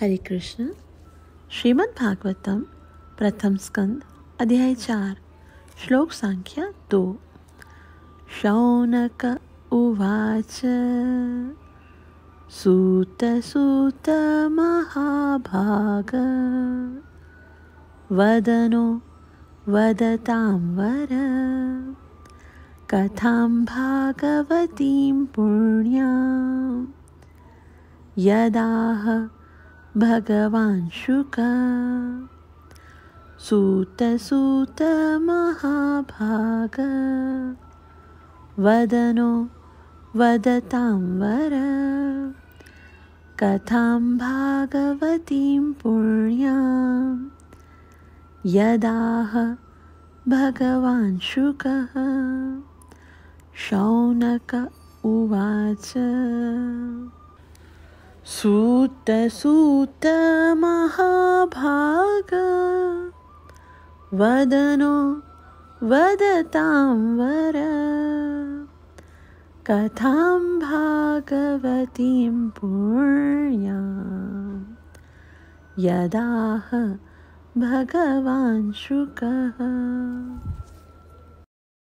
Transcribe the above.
हरिकृष्ण अध्याय प्रथमस्कन्द श्लोक संख्या दो शौनक उवाच सूत सूत महाभाग वदनो वदतां वर कथां भागवतीं पुण्या यदाह भगवान् महाभाग वदनो वदतां वर कथां भागवतीं पुण्यां यदाह भगवान् शुकः शौनक उवाच सूतसूतमहाभाग वदनो वदतां वर कथां भागवतीं पुण्या यदाह भगवान् शुकः